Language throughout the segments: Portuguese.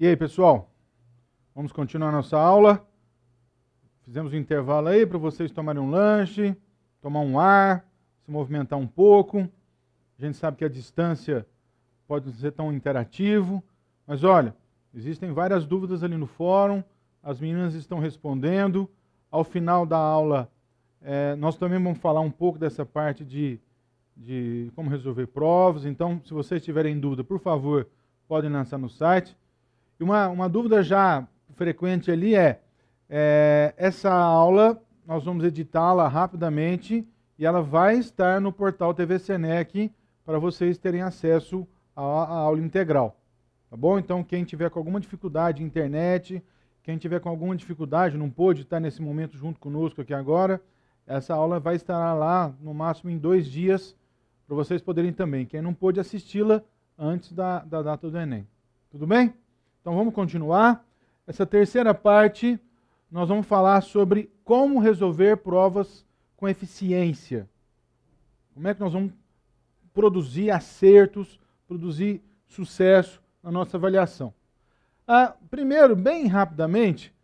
E aí, pessoal? Vamos continuar nossa aula. Fizemos um intervalo aí para vocês tomarem um lanche, tomar um ar, se movimentar um pouco. A gente sabe que a distância pode não ser tão interativo, mas olha, existem várias dúvidas ali no fórum, as meninas estão respondendo. Ao final da aula, é, nós também vamos falar um pouco dessa parte de de como resolver provas. Então, se vocês tiverem dúvida, por favor, podem lançar no site. E uma, uma dúvida já frequente ali é, é essa aula, nós vamos editá-la rapidamente e ela vai estar no portal TV Senec para vocês terem acesso à, à aula integral. Tá bom? Então, quem tiver com alguma dificuldade, de internet, quem tiver com alguma dificuldade, não pôde estar nesse momento junto conosco aqui agora, essa aula vai estar lá no máximo em dois dias para vocês poderem também, quem não pôde assisti-la antes da, da data do Enem. Tudo bem? Então vamos continuar. Essa terceira parte, nós vamos falar sobre como resolver provas com eficiência. Como é que nós vamos produzir acertos, produzir sucesso na nossa avaliação. Ah, primeiro, bem rapidamente,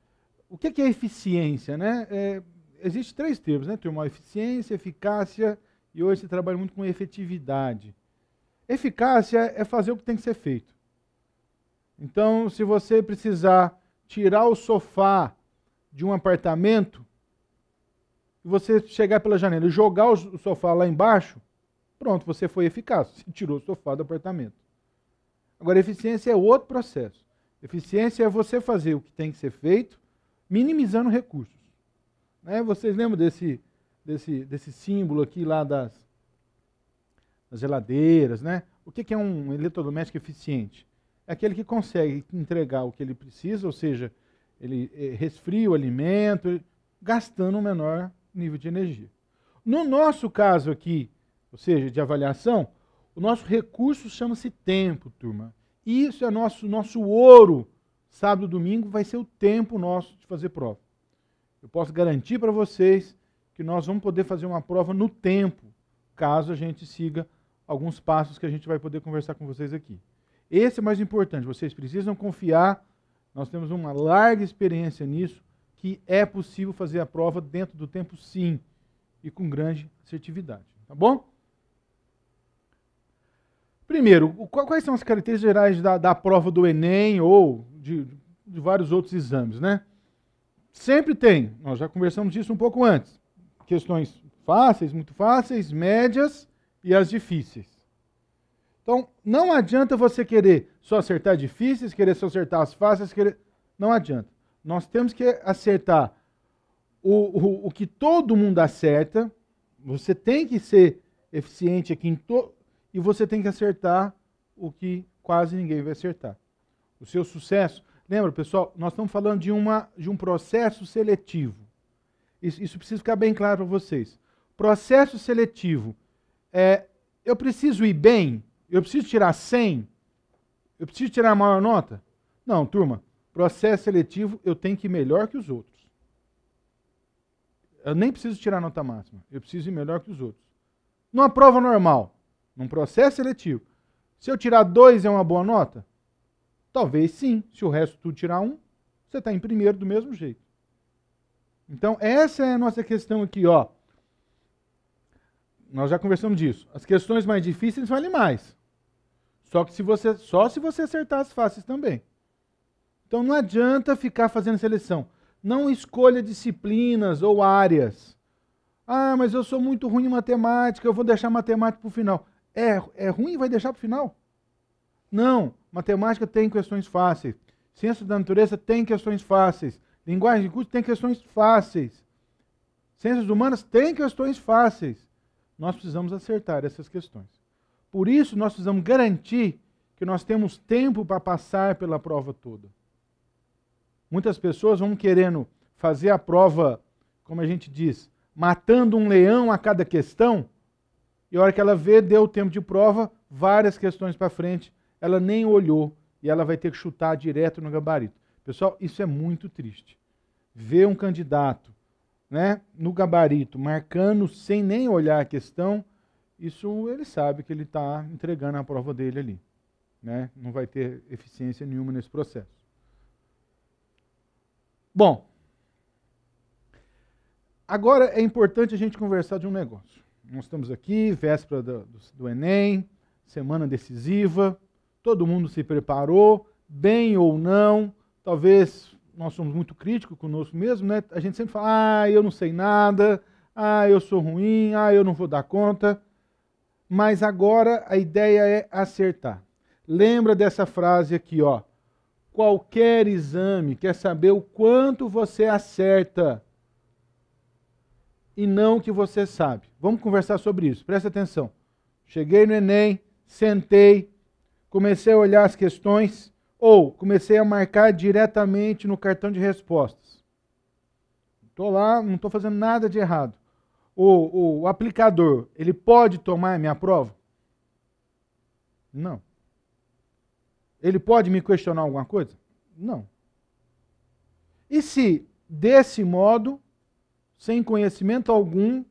o que é eficiência? Né? É, Existem três termos, né, turma? Eficiência, eficácia e hoje se trabalha muito com efetividade. Eficácia é fazer o que tem que ser feito. Então, se você precisar tirar o sofá de um apartamento, e você chegar pela janela e jogar o sofá lá embaixo, pronto, você foi eficaz, você tirou o sofá do apartamento. Agora, eficiência é outro processo. Eficiência é você fazer o que tem que ser feito, minimizando recursos. Né? Vocês lembram desse desse, desse símbolo aqui lá das, das geladeiras, né? O que, que é um eletrodoméstico eficiente? É aquele que consegue entregar o que ele precisa, ou seja, ele eh, resfria o alimento, gastando um menor nível de energia. No nosso caso aqui, ou seja, de avaliação, o nosso recurso chama-se tempo, turma. E isso é nosso, nosso ouro. Sábado, domingo vai ser o tempo nosso de fazer prova. Eu posso garantir para vocês que nós vamos poder fazer uma prova no tempo, caso a gente siga alguns passos que a gente vai poder conversar com vocês aqui. Esse é mais importante, vocês precisam confiar, nós temos uma larga experiência nisso, que é possível fazer a prova dentro do tempo sim, e com grande assertividade, tá bom? Primeiro, quais são as características gerais da, da prova do Enem ou de, de vários outros exames, né? Sempre tem, nós já conversamos disso um pouco antes questões fáceis, muito fáceis, médias e as difíceis. Então, não adianta você querer só acertar difíceis, querer só acertar as fáceis, querer... não adianta. Nós temos que acertar o, o, o que todo mundo acerta, você tem que ser eficiente aqui em to... e você tem que acertar o que quase ninguém vai acertar. O seu sucesso, lembra pessoal, nós estamos falando de, uma, de um processo seletivo. Isso, isso precisa ficar bem claro para vocês. Processo seletivo. É, eu preciso ir bem? Eu preciso tirar 100? Eu preciso tirar a maior nota? Não, turma. Processo seletivo, eu tenho que ir melhor que os outros. Eu nem preciso tirar nota máxima. Eu preciso ir melhor que os outros. Numa prova normal, num processo seletivo, se eu tirar 2 é uma boa nota? Talvez sim. Se o resto tu tirar 1, um, você está em primeiro do mesmo jeito. Então, essa é a nossa questão aqui, ó. Nós já conversamos disso. As questões mais difíceis valem mais. Só que se você, só se você acertar as fáceis também. Então não adianta ficar fazendo seleção. Não escolha disciplinas ou áreas. Ah, mas eu sou muito ruim em matemática, eu vou deixar matemática para o final. É, é ruim e vai deixar para o final? Não. Matemática tem questões fáceis. Ciência da natureza tem questões fáceis. Linguagem de curso tem questões fáceis. Ciências humanas tem questões fáceis. Nós precisamos acertar essas questões. Por isso, nós precisamos garantir que nós temos tempo para passar pela prova toda. Muitas pessoas vão querendo fazer a prova, como a gente diz, matando um leão a cada questão, e a hora que ela vê, deu o tempo de prova, várias questões para frente, ela nem olhou e ela vai ter que chutar direto no gabarito. Pessoal, isso é muito triste. Ver um candidato né, no gabarito, marcando sem nem olhar a questão, isso ele sabe que ele está entregando a prova dele ali. Né? Não vai ter eficiência nenhuma nesse processo. Bom, agora é importante a gente conversar de um negócio. Nós estamos aqui, véspera do, do, do Enem, semana decisiva, todo mundo se preparou, bem ou não, talvez nós somos muito críticos conosco mesmo, né? A gente sempre fala, ah, eu não sei nada, ah, eu sou ruim, ah, eu não vou dar conta. Mas agora a ideia é acertar. Lembra dessa frase aqui, ó. Qualquer exame quer saber o quanto você acerta e não o que você sabe. Vamos conversar sobre isso, presta atenção. Cheguei no Enem, sentei, comecei a olhar as questões ou comecei a marcar diretamente no cartão de respostas. Estou lá, não estou fazendo nada de errado. O, o aplicador, ele pode tomar minha prova? Não. Ele pode me questionar alguma coisa? Não. E se, desse modo, sem conhecimento algum,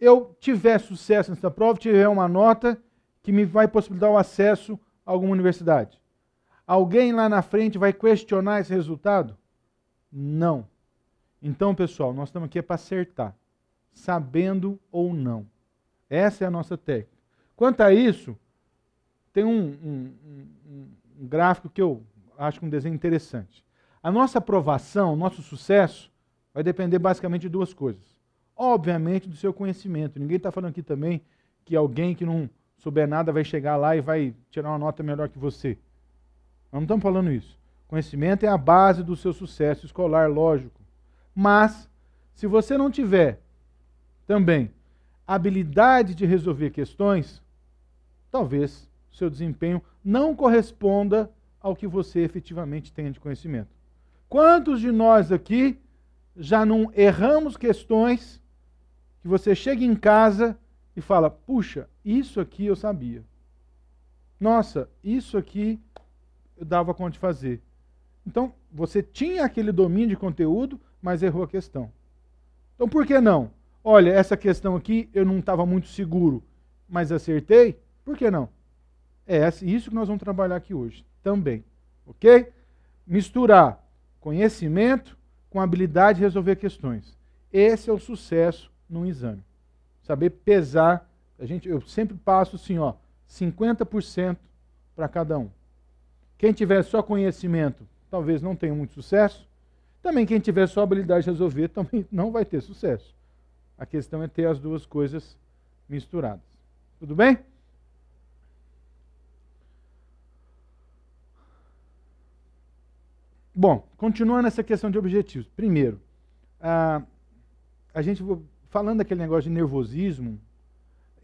eu tiver sucesso nessa prova, tiver uma nota que me vai possibilitar o acesso a alguma universidade? Alguém lá na frente vai questionar esse resultado? Não. Então, pessoal, nós estamos aqui é para acertar, sabendo ou não. Essa é a nossa técnica. Quanto a isso, tem um, um, um, um gráfico que eu acho um desenho interessante. A nossa aprovação, o nosso sucesso, vai depender basicamente de duas coisas. Obviamente, do seu conhecimento. Ninguém está falando aqui também que alguém que não souber nada vai chegar lá e vai tirar uma nota melhor que você. Nós não estamos falando isso. Conhecimento é a base do seu sucesso escolar, lógico. Mas, se você não tiver também habilidade de resolver questões, talvez seu desempenho não corresponda ao que você efetivamente tenha de conhecimento. Quantos de nós aqui já não erramos questões que você chega em casa e fala: puxa, isso aqui eu sabia. Nossa, isso aqui eu dava conta de fazer. Então, você tinha aquele domínio de conteúdo, mas errou a questão. Então, por que não? Olha, essa questão aqui eu não estava muito seguro, mas acertei? Por que não? É isso que nós vamos trabalhar aqui hoje também. Ok? Misturar conhecimento com habilidade de resolver questões. Esse é o sucesso num exame. Saber pesar. A gente, eu sempre passo assim, ó, 50% para cada um. Quem tiver só conhecimento, talvez não tenha muito sucesso. Também quem tiver só habilidade de resolver, também não vai ter sucesso. A questão é ter as duas coisas misturadas. Tudo bem? Bom, continuando essa questão de objetivos. Primeiro, a, a gente falando daquele negócio de nervosismo,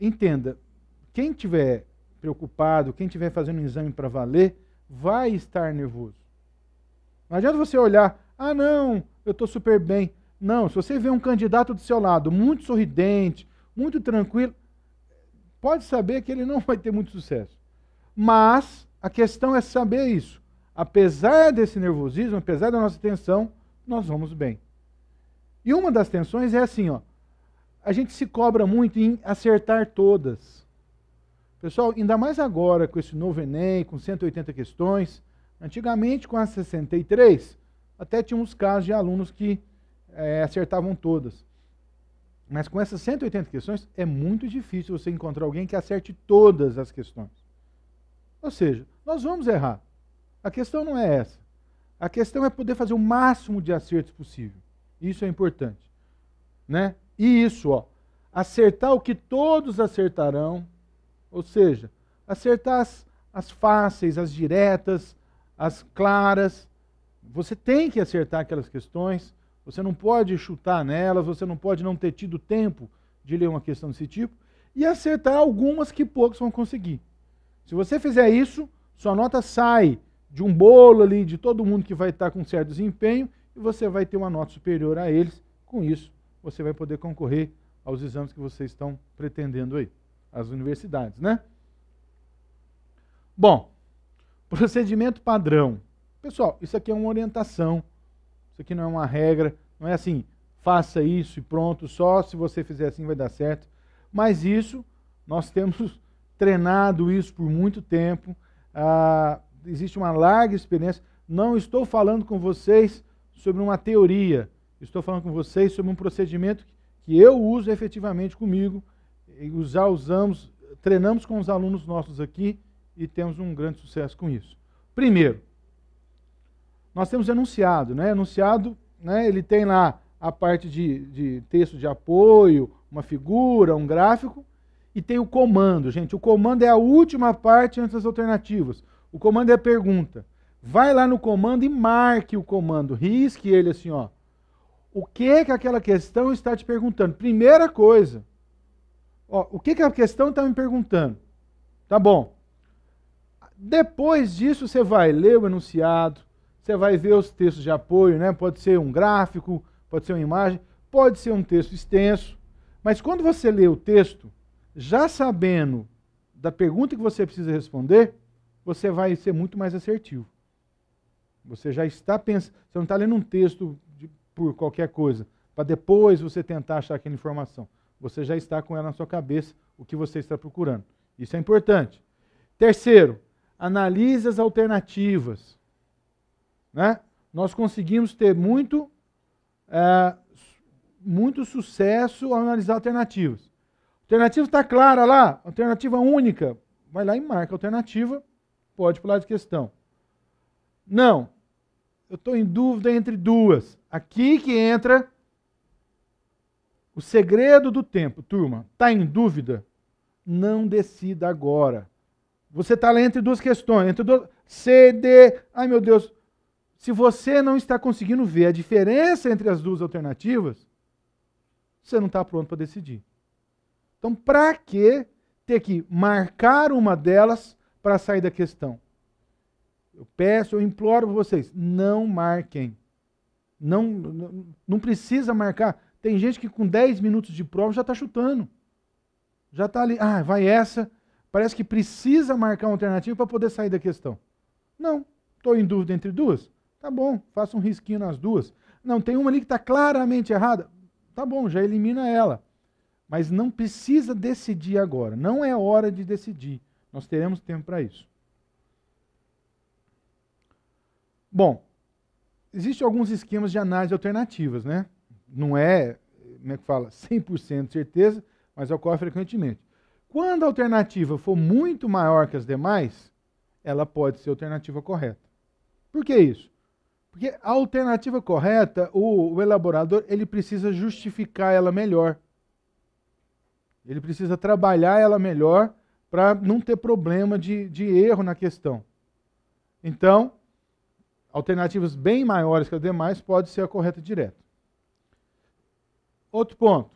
entenda, quem tiver preocupado, quem tiver fazendo um exame para valer, vai estar nervoso. Não adianta você olhar, ah, não, eu estou super bem. Não, se você vê um candidato do seu lado muito sorridente, muito tranquilo, pode saber que ele não vai ter muito sucesso. Mas a questão é saber isso. Apesar desse nervosismo, apesar da nossa tensão, nós vamos bem. E uma das tensões é assim, ó. A gente se cobra muito em acertar todas. Pessoal, ainda mais agora com esse novo Enem, com 180 questões, antigamente com as 63, até tinha uns casos de alunos que é, acertavam todas. Mas com essas 180 questões, é muito difícil você encontrar alguém que acerte todas as questões. Ou seja, nós vamos errar. A questão não é essa. A questão é poder fazer o máximo de acertos possível. Isso é importante. Né? E isso, ó, acertar o que todos acertarão, ou seja, acertar as, as fáceis, as diretas, as claras. Você tem que acertar aquelas questões, você não pode chutar nelas, você não pode não ter tido tempo de ler uma questão desse tipo, e acertar algumas que poucos vão conseguir. Se você fizer isso, sua nota sai de um bolo ali, de todo mundo que vai estar com certo desempenho, e você vai ter uma nota superior a eles. Com isso, você vai poder concorrer aos exames que vocês estão pretendendo aí as universidades, né? Bom, procedimento padrão. Pessoal, isso aqui é uma orientação. Isso aqui não é uma regra, não é assim, faça isso e pronto, só se você fizer assim vai dar certo. Mas isso, nós temos treinado isso por muito tempo, ah, existe uma larga experiência. Não estou falando com vocês sobre uma teoria, estou falando com vocês sobre um procedimento que eu uso efetivamente comigo já usamos, treinamos com os alunos nossos aqui e temos um grande sucesso com isso. Primeiro, nós temos enunciado, né? Enunciado, né, ele tem lá a parte de, de texto de apoio, uma figura, um gráfico, e tem o comando, gente. O comando é a última parte antes das alternativas. O comando é a pergunta. Vai lá no comando e marque o comando, risque ele assim, ó. O que que aquela questão está te perguntando? Primeira coisa, Ó, o que, que é a questão está me perguntando? Tá bom. Depois disso, você vai ler o enunciado, você vai ver os textos de apoio, né? Pode ser um gráfico, pode ser uma imagem, pode ser um texto extenso. Mas quando você lê o texto, já sabendo da pergunta que você precisa responder, você vai ser muito mais assertivo. Você já está pensando, você não está lendo um texto de, por qualquer coisa, para depois você tentar achar aquela informação você já está com ela na sua cabeça, o que você está procurando. Isso é importante. Terceiro, analise as alternativas. Né? Nós conseguimos ter muito, é, muito sucesso ao analisar alternativas. Alternativa está clara lá, alternativa única. Vai lá e marca alternativa, pode pular de questão. Não, eu estou em dúvida entre duas. Aqui que entra o segredo do tempo, turma, está em dúvida? Não decida agora. Você está lá entre duas questões, entre duas... C, D, ai meu Deus. Se você não está conseguindo ver a diferença entre as duas alternativas, você não está pronto para decidir. Então, para que ter que marcar uma delas para sair da questão? Eu peço, eu imploro vocês, não marquem. Não, não, não precisa marcar. Tem gente que com 10 minutos de prova já está chutando. Já está ali, ah, vai essa. Parece que precisa marcar uma alternativa para poder sair da questão. Não, estou em dúvida entre duas. Tá bom, faça um risquinho nas duas. Não, tem uma ali que está claramente errada. Tá bom, já elimina ela. Mas não precisa decidir agora. Não é hora de decidir. Nós teremos tempo para isso. Bom, existem alguns esquemas de análise alternativas, né? não é, como é que fala, 100% certeza, mas ocorre frequentemente. Quando a alternativa for muito maior que as demais, ela pode ser a alternativa correta. Por que isso? Porque a alternativa correta, o, o elaborador, ele precisa justificar ela melhor. Ele precisa trabalhar ela melhor para não ter problema de, de erro na questão. Então, alternativas bem maiores que as demais pode ser a correta direta. Outro ponto.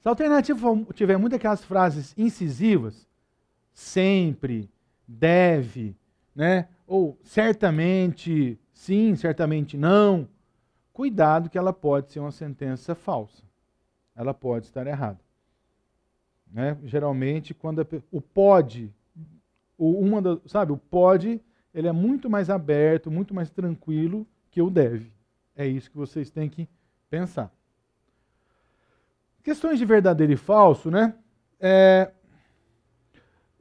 Se a alternativa tiver muitas aquelas frases incisivas, sempre, deve, né? ou certamente sim, certamente não, cuidado que ela pode ser uma sentença falsa. Ela pode estar errada. Né? Geralmente, quando a, o pode, o, uma da, sabe, o pode, ele é muito mais aberto, muito mais tranquilo que o deve. É isso que vocês têm que pensar. Questões de verdadeiro e falso, né? É,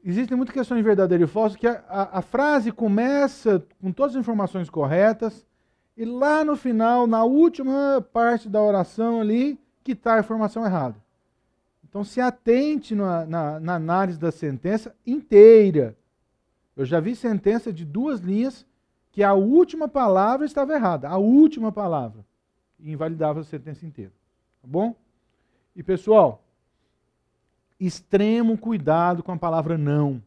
existem muitas questões de verdadeiro e falso que a, a, a, frase começa com todas as informações corretas e lá no final, na última parte da oração ali, que está a informação errada. Então se atente na, na, na análise da sentença inteira. Eu já vi sentença de duas linhas que a última palavra estava errada, a última palavra. invalidava a sentença inteira. Tá bom? E pessoal, extremo cuidado com a palavra não.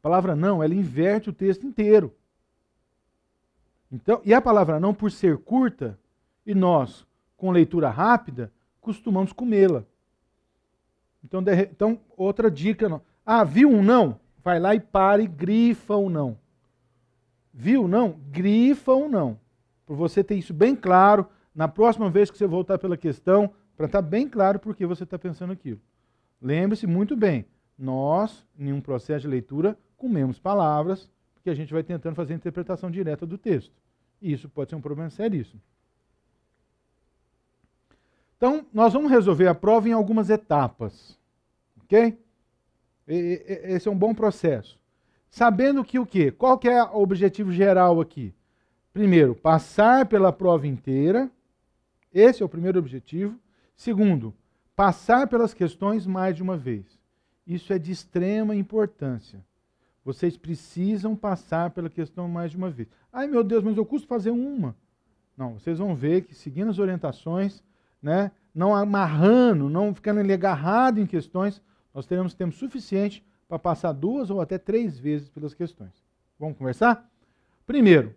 A palavra não, ela inverte o texto inteiro. Então, e a palavra não, por ser curta, e nós, com leitura rápida, costumamos comê-la. Então, de, então, outra dica. Não. Ah, viu um não? Vai lá e pare e grifa ou não. Viu não? Grifa ou não. Para você ter isso bem claro, na próxima vez que você voltar pela questão, para estar tá bem claro por que você está pensando aquilo. Lembre-se muito bem, nós, em um processo de leitura, comemos palavras, porque a gente vai tentando fazer a interpretação direta do texto. E isso pode ser um problema seríssimo. Então, nós vamos resolver a prova em algumas etapas. Ok? E, esse é um bom processo. Sabendo que o quê? Qual que é o objetivo geral aqui? Primeiro, passar pela prova inteira. Esse é o primeiro objetivo. Segundo, passar pelas questões mais de uma vez. Isso é de extrema importância. Vocês precisam passar pela questão mais de uma vez. Ai, meu Deus, mas eu custo fazer uma. Não, vocês vão ver que seguindo as orientações, né, não amarrando, não ficando agarrado em questões, nós teremos tempo suficiente para passar duas ou até três vezes pelas questões. Vamos conversar? Primeiro,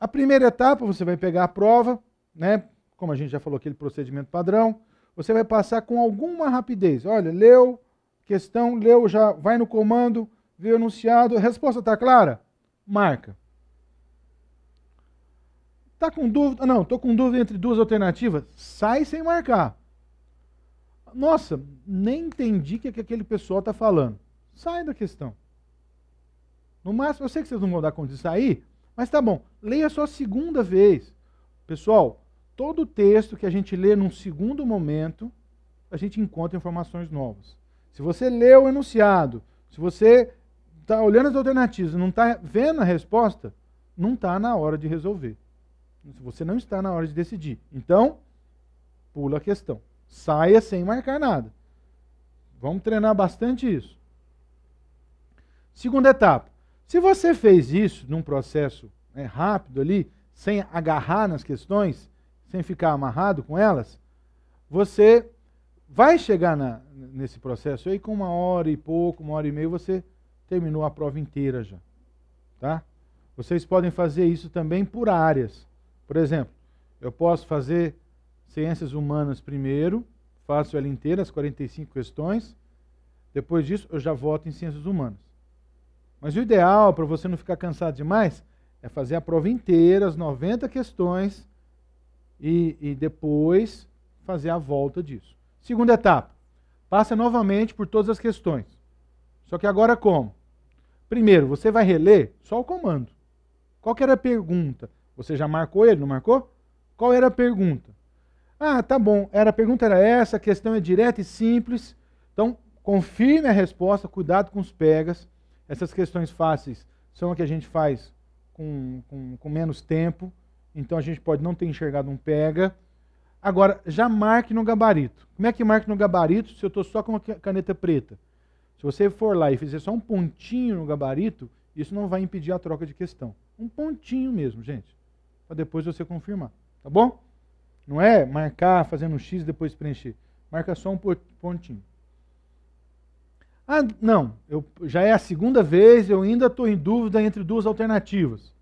a primeira etapa você vai pegar a prova, né, como a gente já falou, aquele procedimento padrão, você vai passar com alguma rapidez. Olha, leu, questão, leu, já vai no comando, viu enunciado, resposta está clara? Marca. está com dúvida? Não, estou com dúvida entre duas alternativas. Sai sem marcar. Nossa, nem entendi o que, é que aquele pessoal está falando. Sai da questão. No máximo, eu sei que vocês não vão dar conta de sair, mas tá bom. Leia só a segunda vez. Pessoal, Todo texto que a gente lê num segundo momento, a gente encontra informações novas. Se você lê o enunciado, se você está olhando as alternativas e não está vendo a resposta, não está na hora de resolver. Você não está na hora de decidir. Então, pula a questão. Saia sem marcar nada. Vamos treinar bastante isso. Segunda etapa. Se você fez isso num processo né, rápido ali, sem agarrar nas questões, sem ficar amarrado com elas, você vai chegar na, nesse processo aí com uma hora e pouco, uma hora e meia, você terminou a prova inteira já. Tá? Vocês podem fazer isso também por áreas. Por exemplo, eu posso fazer ciências humanas primeiro, faço ela inteira, as 45 questões. Depois disso, eu já voto em ciências humanas. Mas o ideal, para você não ficar cansado demais, é fazer a prova inteira, as 90 questões, e, e depois fazer a volta disso. Segunda etapa, passa novamente por todas as questões. Só que agora como? Primeiro, você vai reler só o comando. Qual era a pergunta? Você já marcou ele, não marcou? Qual era a pergunta? Ah, tá bom, era, a pergunta era essa, a questão é direta e simples. Então, confirme a resposta, cuidado com os pegas. Essas questões fáceis são as que a gente faz com, com, com menos tempo. Então a gente pode não ter enxergado um pega. Agora, já marque no gabarito. Como é que marque no gabarito se eu estou só com uma caneta preta? Se você for lá e fizer só um pontinho no gabarito, isso não vai impedir a troca de questão. Um pontinho mesmo, gente. Para depois você confirmar. Tá bom? Não é marcar fazendo um X e depois preencher. Marca só um pontinho. Ah, não. Eu, já é a segunda vez, eu ainda estou em dúvida entre duas alternativas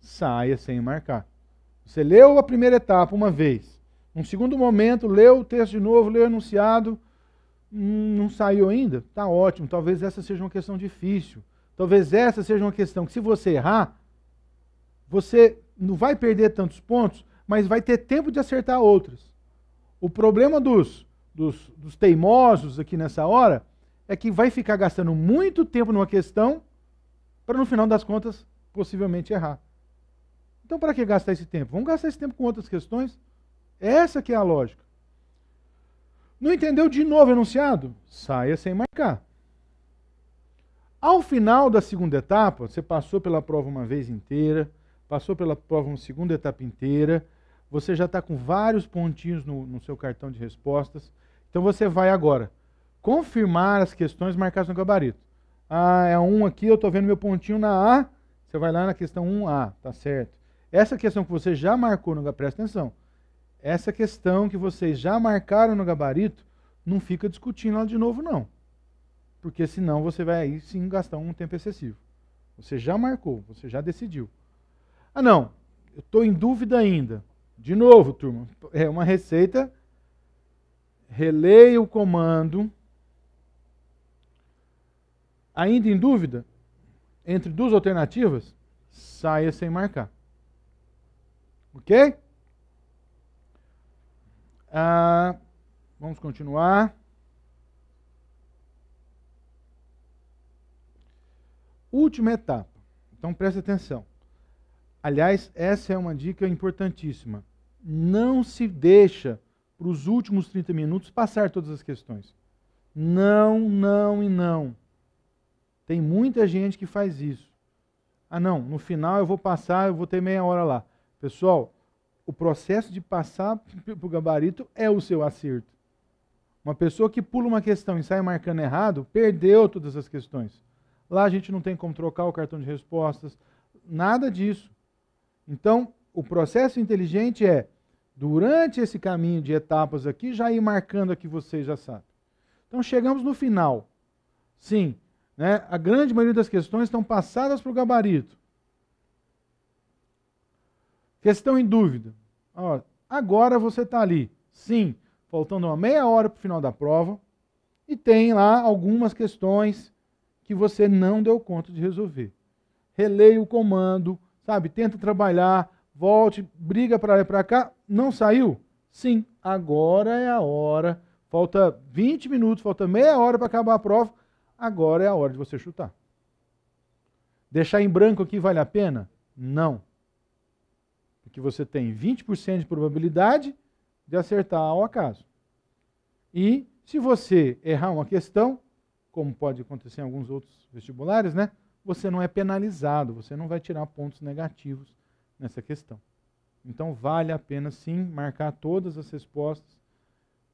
saia sem marcar. Você leu a primeira etapa uma vez, num segundo momento, leu o texto de novo, leu o enunciado, hum, não saiu ainda? Está ótimo, talvez essa seja uma questão difícil. Talvez essa seja uma questão que, se você errar, você não vai perder tantos pontos, mas vai ter tempo de acertar outras. O problema dos, dos, dos teimosos aqui nessa hora é que vai ficar gastando muito tempo numa questão para, no final das contas, possivelmente errar. Então, para que gastar esse tempo? Vamos gastar esse tempo com outras questões? Essa que é a lógica. Não entendeu de novo o enunciado? Saia sem marcar. Ao final da segunda etapa, você passou pela prova uma vez inteira, passou pela prova uma segunda etapa inteira, você já está com vários pontinhos no, no, seu cartão de respostas. Então você vai agora confirmar as questões marcadas no gabarito. Ah, é um aqui, eu estou vendo meu pontinho na A, você vai lá na questão 1A, tá certo. Essa questão que você já marcou no presta atenção. Essa questão que vocês já marcaram no gabarito, não fica discutindo ela de novo, não. Porque senão você vai aí sim gastar um tempo excessivo. Você já marcou, você já decidiu. Ah, não, eu estou em dúvida ainda. De novo, turma, é uma receita. Releia o comando. Ainda em dúvida, entre duas alternativas, saia sem marcar. Ok? Ah, vamos continuar. Última etapa. Então preste atenção. Aliás, essa é uma dica importantíssima. Não se deixa para os últimos 30 minutos passar todas as questões. Não, não e não. Tem muita gente que faz isso. Ah, não, no final eu vou passar, eu vou ter meia hora lá. Pessoal, o processo de passar para o gabarito é o seu acerto. Uma pessoa que pula uma questão e sai marcando errado, perdeu todas as questões. Lá a gente não tem como trocar o cartão de respostas, nada disso. Então, o processo inteligente é, durante esse caminho de etapas aqui, já ir marcando aqui você já sabe. Então, chegamos no final. Sim, né, a grande maioria das questões estão passadas para o gabarito. Questão em dúvida. agora você está ali. Sim, faltando uma meia hora para o final da prova. E tem lá algumas questões que você não deu conta de resolver. Releia o comando, sabe? Tenta trabalhar, volte, briga para lá e para cá. Não saiu? Sim, agora é a hora. Falta 20 minutos, falta meia hora para acabar a prova. Agora é a hora de você chutar. Deixar em branco aqui vale a pena? Não que você tem 20% de probabilidade de acertar ao acaso. E se você errar uma questão, como pode acontecer em alguns outros vestibulares, né, você não é penalizado, você não vai tirar pontos negativos nessa questão. Então vale a pena sim marcar todas as respostas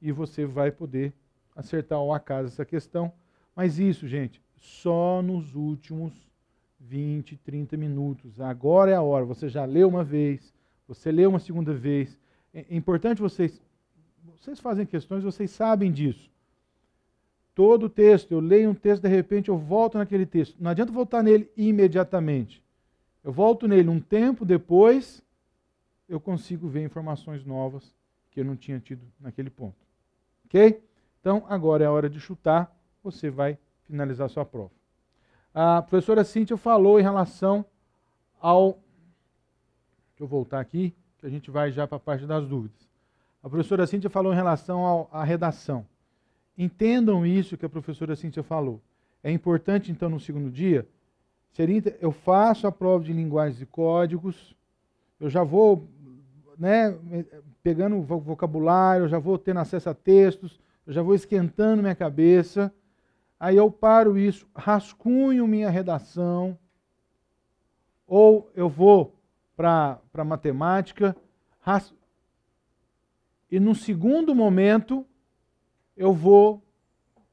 e você vai poder acertar ao acaso essa questão. Mas isso, gente, só nos últimos 20, 30 minutos. Agora é a hora. Você já leu uma vez, você lê uma segunda vez. É importante vocês. Vocês fazem questões, vocês sabem disso. Todo o texto, eu leio um texto, de repente eu volto naquele texto. Não adianta voltar nele imediatamente. Eu volto nele um tempo depois, eu consigo ver informações novas que eu não tinha tido naquele ponto. Ok? Então, agora é a hora de chutar, você vai finalizar sua prova. A professora Cíntia falou em relação ao Deixa eu voltar aqui, que a gente vai já para a parte das dúvidas. A professora Cíntia falou em relação à redação. Entendam isso que a professora Cíntia falou. É importante, então, no segundo dia, seria, eu faço a prova de linguagens e códigos, eu já vou né, pegando vocabulário, eu já vou tendo acesso a textos, eu já vou esquentando minha cabeça, aí eu paro isso, rascunho minha redação, ou eu vou para matemática. E no segundo momento, eu vou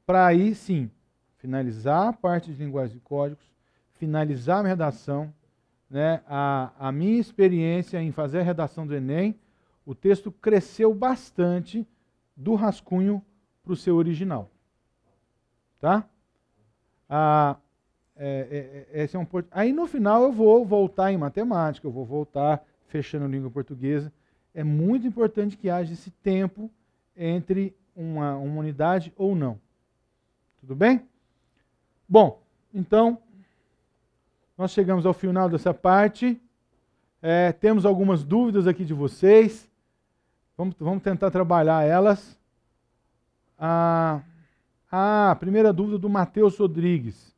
para aí sim, finalizar a parte de linguagem de códigos, finalizar a minha redação, né? a, a minha experiência em fazer a redação do Enem, o texto cresceu bastante do rascunho para o seu original. Tá? Ah, é, é, é, esse é um Aí no final eu vou voltar em matemática, eu vou voltar fechando língua portuguesa. É muito importante que haja esse tempo entre uma, uma unidade ou não. Tudo bem? Bom, então nós chegamos ao final dessa parte. É, temos algumas dúvidas aqui de vocês. Vamos, vamos tentar trabalhar elas. Ah, a ah, primeira dúvida do Matheus Rodrigues.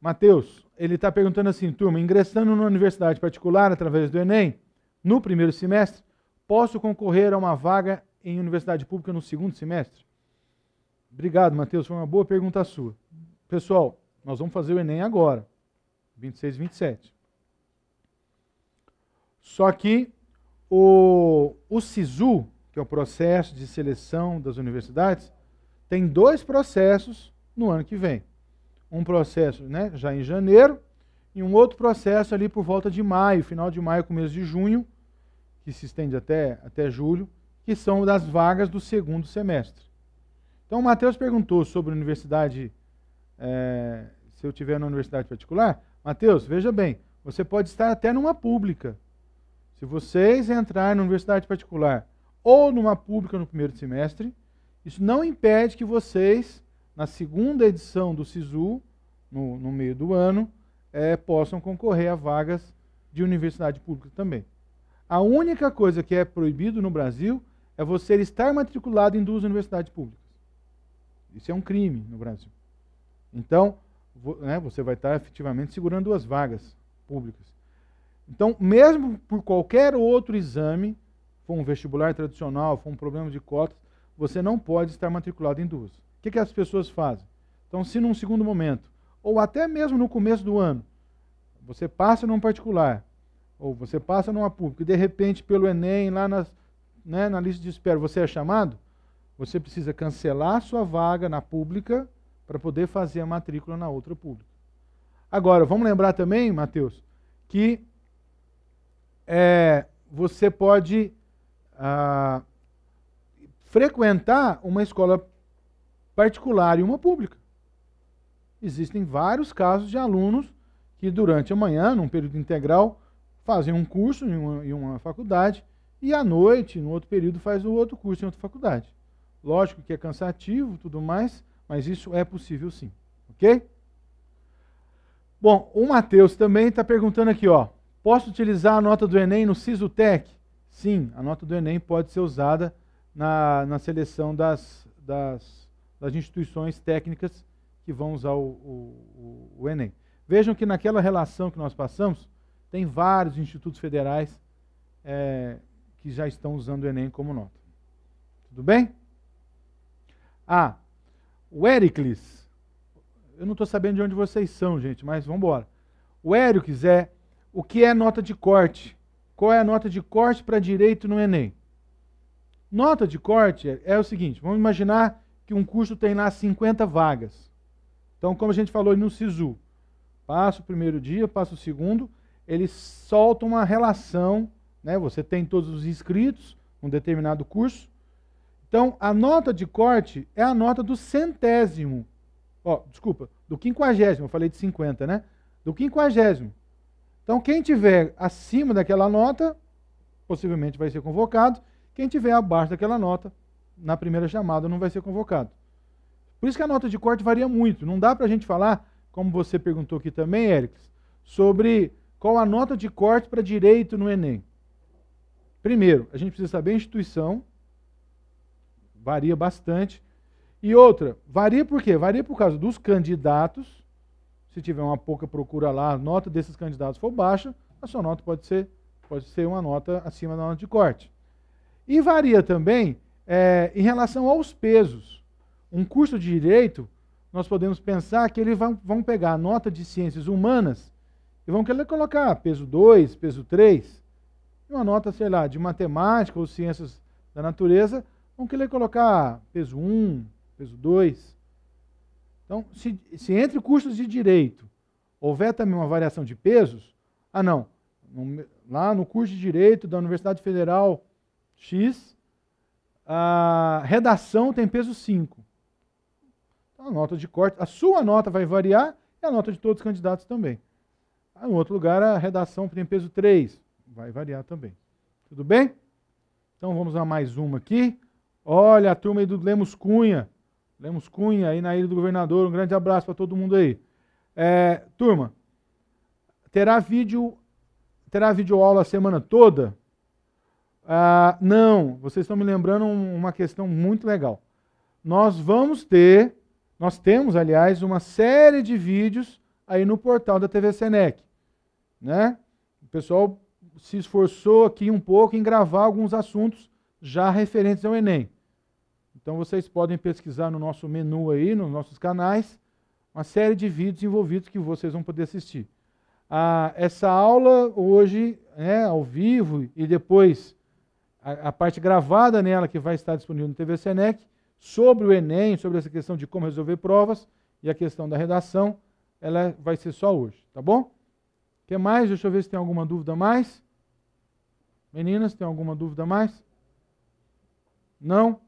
Mateus, ele está perguntando assim, turma, ingressando numa universidade particular através do Enem, no primeiro semestre, posso concorrer a uma vaga em universidade pública no segundo semestre? Obrigado, Matheus, foi uma boa pergunta sua. Pessoal, nós vamos fazer o Enem agora, 26 e 27. Só que o, o SISU, que é o processo de seleção das universidades, tem dois processos no ano que vem um processo né, já em janeiro e um outro processo ali por volta de maio, final de maio, começo de junho, que se estende até, até julho, que são das vagas do segundo semestre. Então o Matheus perguntou sobre universidade, é, se eu tiver na universidade particular. Matheus, veja bem, você pode estar até numa pública. Se vocês entrarem na universidade particular ou numa pública no primeiro semestre, isso não impede que vocês na segunda edição do SISU, no, no meio do ano, é, possam concorrer a vagas de universidade pública também. A única coisa que é proibido no Brasil é você estar matriculado em duas universidades públicas. Isso é um crime no Brasil. Então, né, você vai estar efetivamente segurando duas vagas públicas. Então, mesmo por qualquer outro exame, for um vestibular tradicional, for um problema de cotas, você não pode estar matriculado em duas. O que, que as pessoas fazem? Então, se num segundo momento, ou até mesmo no começo do ano, você passa num particular, ou você passa numa pública, e de repente, pelo Enem, lá nas, né, na lista de espera, você é chamado, você precisa cancelar a sua vaga na pública para poder fazer a matrícula na outra pública. Agora, vamos lembrar também, Matheus, que é, você pode ah, frequentar uma escola particular e uma pública. Existem vários casos de alunos que durante a manhã, num período integral, fazem um curso em uma, em uma faculdade e à noite, no outro período, faz o outro curso em outra faculdade. Lógico que é cansativo tudo mais, mas isso é possível sim, ok? Bom, o Matheus também está perguntando aqui, ó, posso utilizar a nota do Enem no SISUTEC? Sim, a nota do Enem pode ser usada na, na seleção das, das das instituições técnicas que vão usar o, o, o, Enem. Vejam que naquela relação que nós passamos, tem vários institutos federais é, que já estão usando o Enem como nota. Tudo bem? Ah, o Ericles, Eu não estou sabendo de onde vocês são, gente, mas vamos embora. O Ericles é o que é nota de corte. Qual é a nota de corte para direito no Enem? Nota de corte é o seguinte, vamos imaginar que um curso tem lá 50 vagas. Então, como a gente falou no SISU, passa o primeiro dia, passa o segundo, eles soltam uma relação, né? Você tem todos os inscritos num determinado curso. Então, a nota de corte é a nota do centésimo. Ó, oh, desculpa, do quinquagésimo, eu falei de 50, né? Do quinquagésimo. Então, quem tiver acima daquela nota, possivelmente vai ser convocado. Quem tiver abaixo daquela nota, na primeira chamada não vai ser convocado. Por isso que a nota de corte varia muito. Não dá para a gente falar, como você perguntou aqui também, Eric, sobre qual a nota de corte para direito no Enem. Primeiro, a gente precisa saber a instituição, varia bastante. E outra, varia por quê? Varia por causa dos candidatos. Se tiver uma pouca procura lá, a nota desses candidatos for baixa, a sua nota pode ser, pode ser uma nota acima da nota de corte. E varia também é, em relação aos pesos, um curso de direito, nós podemos pensar que eles vão, vão pegar a nota de ciências humanas e vão querer colocar peso 2, peso 3, e uma nota, sei lá, de matemática ou ciências da natureza, vão querer colocar peso 1, um, peso 2. Então, se, se entre cursos de direito houver também uma variação de pesos, ah não, lá no curso de direito da Universidade Federal X, a redação tem peso 5. Então, a nota de corte, a sua nota vai variar e a nota de todos os candidatos também. Em outro lugar, a redação tem peso 3, vai variar também. Tudo bem? Então vamos a mais uma aqui. Olha a turma aí do Lemos Cunha. Lemos Cunha aí na Ilha do Governador. Um grande abraço para todo mundo aí. É, turma, terá vídeo, terá vídeo aula a semana toda? Ah, não, vocês estão me lembrando uma questão muito legal. Nós vamos ter, nós temos, aliás, uma série de vídeos aí no portal da TV Senec. Né? O pessoal se esforçou aqui um pouco em gravar alguns assuntos já referentes ao Enem. Então vocês podem pesquisar no nosso menu aí, nos nossos canais, uma série de vídeos envolvidos que vocês vão poder assistir. Ah, essa aula hoje, né, ao vivo e depois a, a, parte gravada nela que vai estar disponível no TV Senec, sobre o Enem, sobre essa questão de como resolver provas e a questão da redação, ela vai ser só hoje, tá bom? O que mais? Deixa eu ver se tem alguma dúvida mais. Meninas, tem alguma dúvida mais? Não?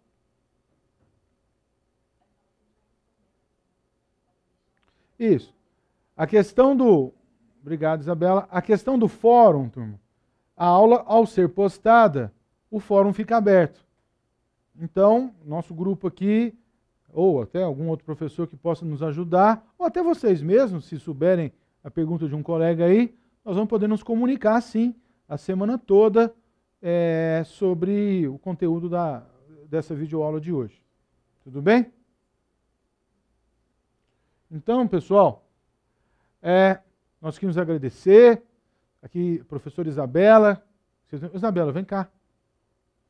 Isso. A questão do. Obrigado, Isabela. A questão do fórum, turma. A aula, ao ser postada, o fórum fica aberto. Então, nosso grupo aqui, ou até algum outro professor que possa nos ajudar, ou até vocês mesmos, se souberem a pergunta de um colega aí, nós vamos poder nos comunicar, sim, a semana toda é, sobre o conteúdo da, dessa videoaula de hoje. Tudo bem? Então, pessoal, é, nós queremos agradecer aqui, professora Isabela. Isabela, vem cá.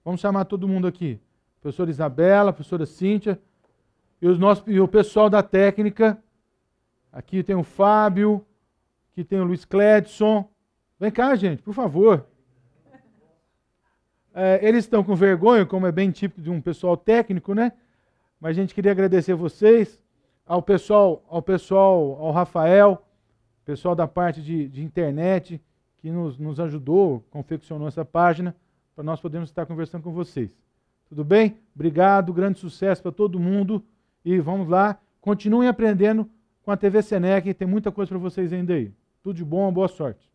Vamos chamar todo mundo aqui. Professora Isabela, professora Cíntia, e, os nossos, e o pessoal da técnica. Aqui tem o Fábio, aqui tem o Luiz Cledson. Vem cá, gente, por favor. É, eles estão com vergonha, como é bem típico de um pessoal técnico, né? Mas a gente queria agradecer vocês, ao pessoal, ao pessoal, ao Rafael, pessoal da parte de, de internet, que nos, nos ajudou, confeccionou essa página para nós podermos estar conversando com vocês. Tudo bem? Obrigado, grande sucesso para todo mundo e vamos lá, continuem aprendendo com a TV Senec, tem muita coisa para vocês ainda aí. Tudo de bom, boa sorte.